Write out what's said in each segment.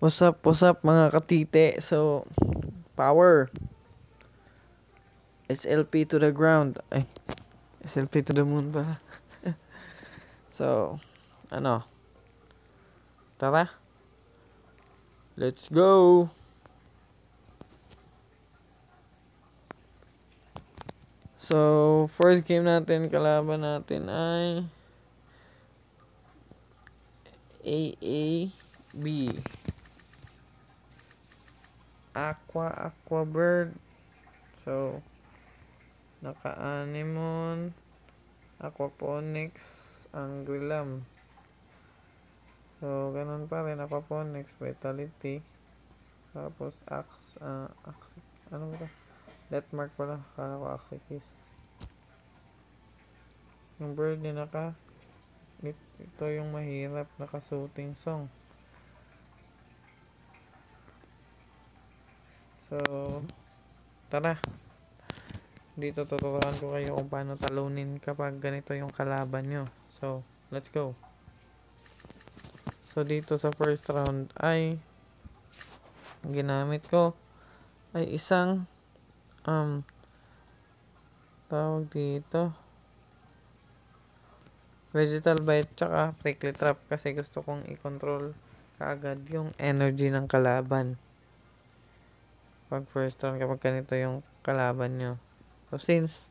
What's up, what's up mga katite? So, power. SLP to the ground. Ay, SLP to the moon pala. so, ano? Tara? Let's go! So, first game natin, kalaban natin ay... A, A, B aqua, aqua bird. So, naka-anemon, aquaponics, angrilam. So, ganun pa rin, aquaponics, vitality, tapos ax, uh, ah, axic, ano ba let mark pala, kala ko axic Yung bird niya naka, ito yung mahirap, naka song. So, tara. Dito tuturuan ko kayo kung paano talunin kapag ganito yung kalaban nyo. So, let's go. So, dito sa first round ay ginamit ko ay isang um tawag dito vegetal bite tsaka prickly trap kasi gusto kong i-control kaagad yung energy ng kalaban pag first round kapag ganito yung kalaban nyo. So, since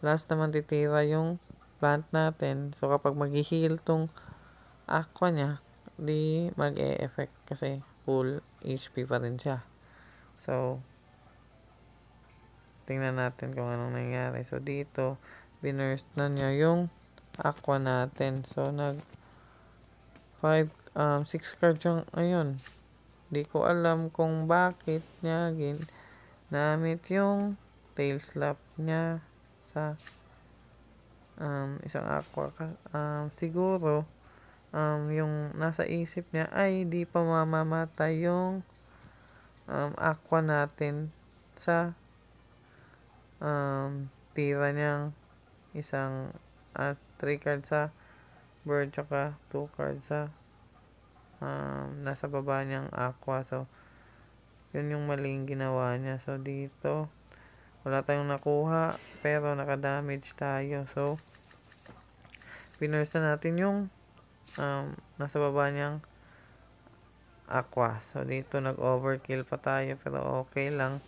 last naman titira yung plant natin, so kapag mag-heal tong aqua niya, di mag-e-effect kasi full HP pa rin siya. So, tingnan natin kung anong nangyari. So, dito, binurst na niya yung aqua natin. So, nag 5, um, 6 cards yung, ayun, Di ko alam kung bakit niya ginamit yung tail slap niya sa um, isang aqua. Um, siguro, um, yung nasa isip niya ay di pa mamamatay yung um, aqua natin sa um, tira niyang isang uh, 3 card sa bird tsaka 2 card sa um, nasa baba niyang aqua. So, yun yung maling ginawa niya. So, dito, wala tayong nakuha, pero nakadamage tayo. So, pinurse na natin yung um, nasa baba niyang aqua. So, dito nag-overkill pa tayo, pero okay lang.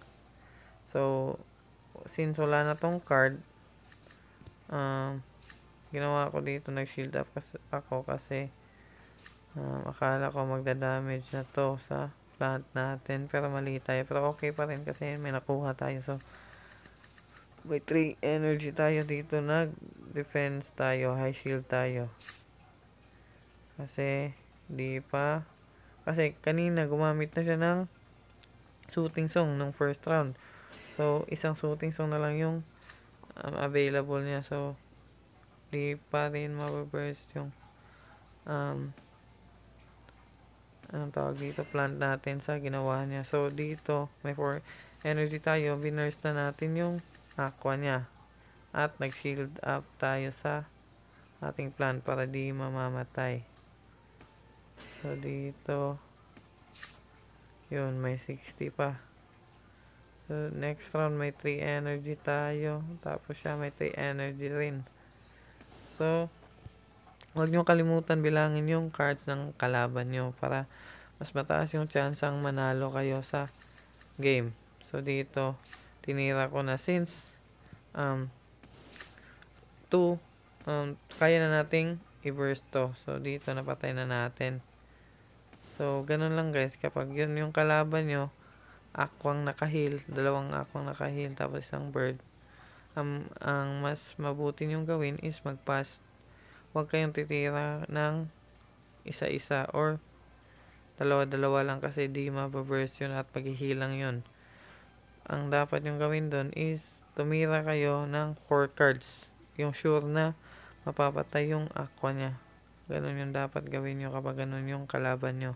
So, since wala na tong card, um, ginawa ko dito, nag-shield up kasi, ako kasi Um, akala ko magda-damage na to sa plant natin. Pero mali tayo. Pero okay pa rin kasi may nakuha tayo. So, may 3 energy tayo dito. Nag-defense tayo. High shield tayo. Kasi, di pa. Kasi, kanina gumamit na siya ng shooting song ng first round. So, isang shooting song na lang yung um, available niya. So, di pa rin mababurst yung um, anong tawag dito, plant natin sa ginawa niya. So, dito, may for energy tayo, binurst na natin yung aqua niya. At nag-shield up tayo sa ating plant para di mamamatay. So, dito, yun, may 60 pa. So, next round, may 3 energy tayo. Tapos siya, may 3 energy rin. So, Huwag nyo kalimutan bilangin yung cards ng kalaban nyo para mas mataas yung chance ang manalo kayo sa game. So, dito, tinira ko na since um, 2, um, kaya na nating i-burst to. So, dito, napatay na natin. So, ganun lang guys. Kapag yun yung kalaban nyo, akwang nakahil, dalawang akwang nakahil, tapos isang bird, um, ang mas mabuti nyong gawin is mag-pass huwag kayong titira ng isa-isa or dalawa-dalawa lang kasi di mababurst yun at paghihilang yun. Ang dapat yung gawin doon is tumira kayo ng core cards. Yung sure na mapapatay yung aqua niya. Ganun yung dapat gawin nyo kapag ganun yung kalaban nyo.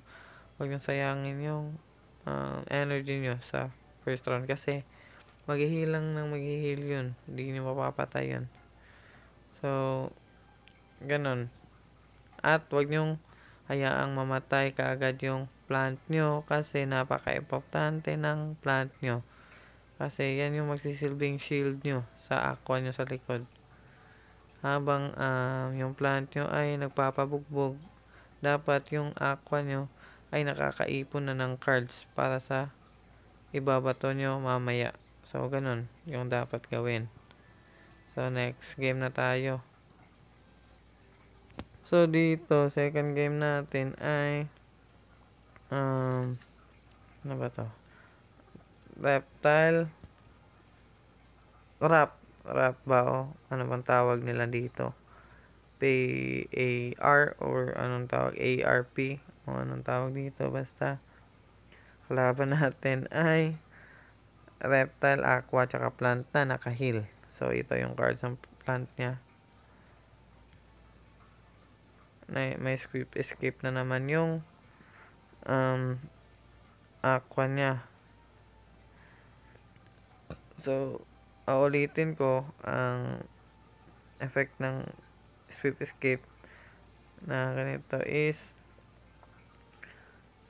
Huwag yung sayangin yung uh, energy nyo sa first round kasi maghihilang ng maghihil yun. Hindi nyo mapapatay yun. So, Ganon. At wag niyong hayaang mamatay kaagad yung plant nyo kasi napaka-importante ng plant nyo. Kasi yan yung magsisilbing shield nyo sa aqua nyo sa likod. Habang um, yung plant nyo ay nagpapabugbog, dapat yung aqua nyo ay nakakaipon na ng cards para sa ibabato nyo mamaya. So, ganun yung dapat gawin. So, next game na tayo. So, dito, second game natin ay um, ano ba to? Reptile Rap. Rap ba o? Ano bang tawag nila dito? P-A-R or anong tawag? A-R-P o anong tawag dito? Basta kalaban natin ay reptile, aqua, tsaka plant na naka-heal. So, ito yung cards ng plant niya na may script escape na naman yung um, aqua niya. So, aulitin ko ang effect ng sweep escape na ganito is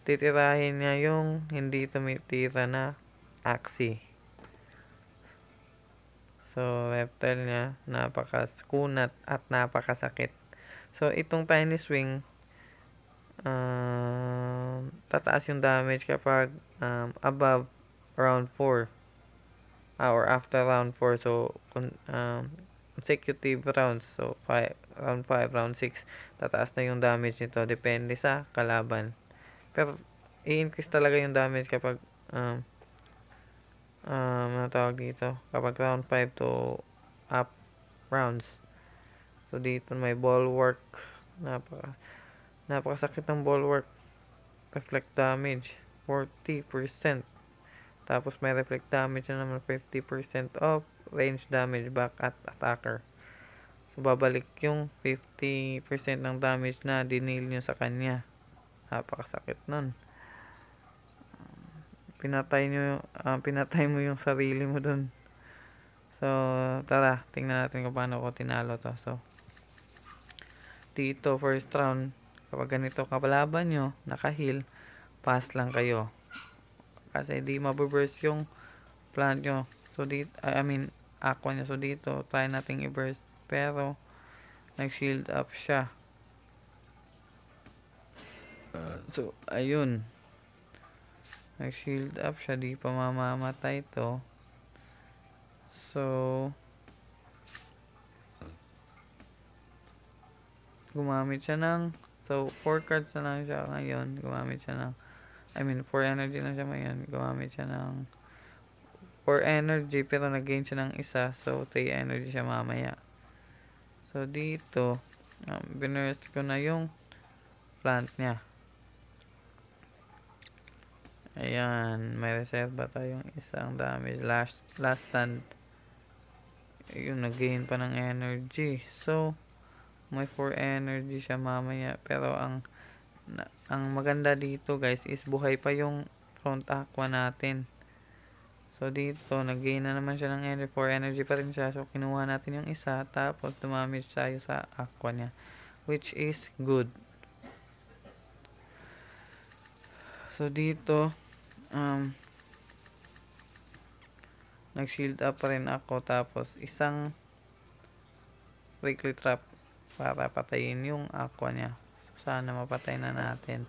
titirahin niya yung hindi tumitira na axi. So, reptile niya napakakunat at napakasakit. So, itong tiny swing, um, tataas yung damage kapag um, above round 4 uh, or after round 4. So, um, consecutive rounds. So, five, round 5, round 6, tataas na yung damage nito. Depende sa kalaban. Pero, i-increase talaga yung damage kapag um, um, ano dito? Kapag round 5 to up rounds. So, dito may ball work. Napaka, napakasakit ng ball work. Reflect damage, 40%. Tapos, may reflect damage na naman 50% off range damage back at attacker. So, babalik yung 50% ng damage na dinil nyo sa kanya. Napakasakit nun. Pinatay, nyo, uh, ah, pinatay mo yung sarili mo dun. So, tara, tingnan natin kung paano ko tinalo to. So, dito first round kapag ganito kapalaban nyo nakahil pass lang kayo kasi di mabuburst yung plant nyo so dito I mean aqua nyo so dito try nating i-burst pero nag shield up siya so ayun nag shield up siya di pa mamamatay to so gumamit siya ng, so, 4 cards na lang siya ngayon, gumamit siya ng, I mean, 4 energy lang siya ngayon, gumamit siya ng 4 energy, pero nag-gain siya ng isa, so, 3 energy siya mamaya. So, dito, um, binurst ko na yung plant niya. Ayan, may reserva tayong isang damage. Last, last stand, yung nag-gain pa ng energy. So, may 4 energy siya mamaya pero ang na, ang maganda dito guys is buhay pa yung front aqua natin so dito nag na naman siya ng energy 4 energy pa rin siya so kinuha natin yung isa tapos dumamage tayo sa aqua niya which is good so dito um, nag shield up pa rin ako tapos isang weekly trap para patayin yung aqua niya. So, sana mapatay na natin.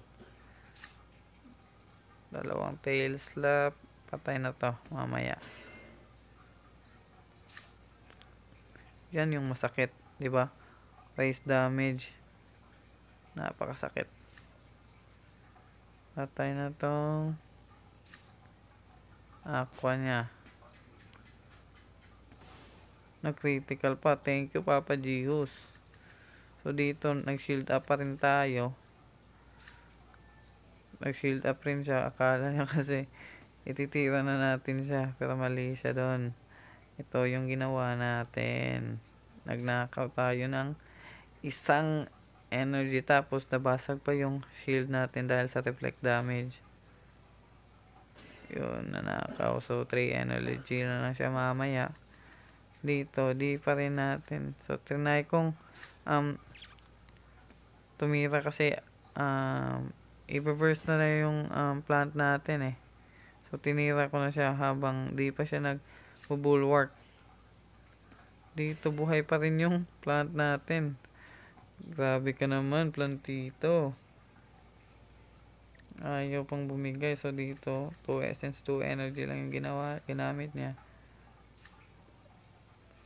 Dalawang tail slap. Patay na to mamaya. Yan yung masakit, 'di ba? Raise damage. Napakasakit. Patay na tong aqua niya. Na critical pa. Thank you Papa Jesus. So, dito, nag-shield up pa rin tayo. Nag-shield up rin siya. Akala niya kasi ititira na natin siya. Pero mali siya doon. Ito yung ginawa natin. Nag-knockout tayo ng isang energy. Tapos, nabasag pa yung shield natin dahil sa reflect damage. Yun, nanakaw. So, 3 energy na lang siya mamaya. Dito, di pa rin natin. So, trinay kong um, tumira kasi um, i-reverse na lang yung um, plant natin eh. So, tinira ko na siya habang di pa siya nag-bulwark. Dito, buhay pa rin yung plant natin. Grabe ka naman, plantito. Ayaw pang bumigay. So, dito, 2 essence, 2 energy lang yung ginawa, ginamit niya.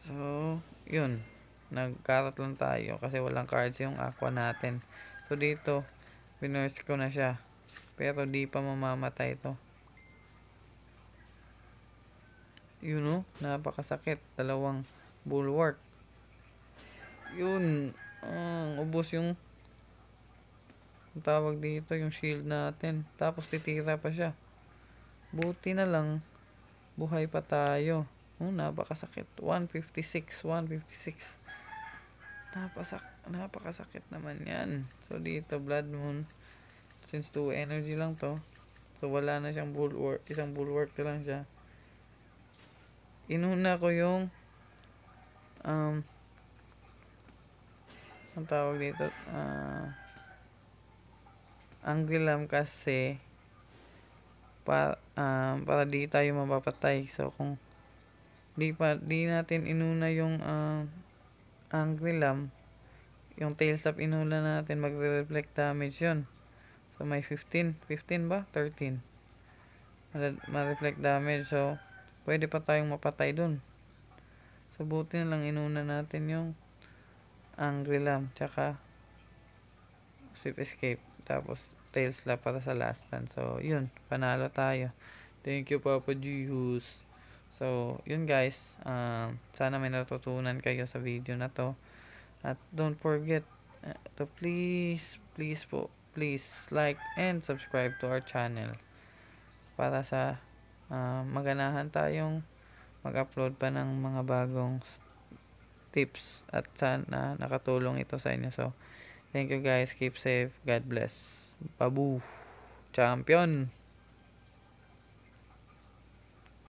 So, yun nagkarat lang tayo kasi walang cards yung aqua natin so dito pinurse ko na siya pero di pa mamamatay to yun o, oh, napakasakit dalawang bulwark yun ang ubos yung tawag dito yung shield natin tapos titira pa siya buti na lang buhay pa tayo oh, napakasakit 156 156 napasak napakasakit naman yan so dito blood moon since 2 energy lang to so wala na siyang bulwark isang bulwark na lang siya inuna ko yung um ang tawag dito uh, ah, ang dilam kasi para, ah, um, para di tayo mapapatay so kung di pa di natin inuna yung uh, ang nilam yung tail up inula natin magre-reflect damage yun so may 15 15 ba? 13 ma-reflect damage so pwede pa tayong mapatay dun so buti na lang inuna natin yung angry lamb tsaka swift escape tapos tail slap para sa last stand so yun panalo tayo thank you Papa Jesus So, yun guys. Uh, sana may natutunan kayo sa video na to. At don't forget uh, to please, please po, please like and subscribe to our channel. Para sa uh, maganahan tayong mag-upload pa ng mga bagong tips. At sana nakatulong ito sa inyo. So, thank you guys. Keep safe. God bless. Pabu. Champion!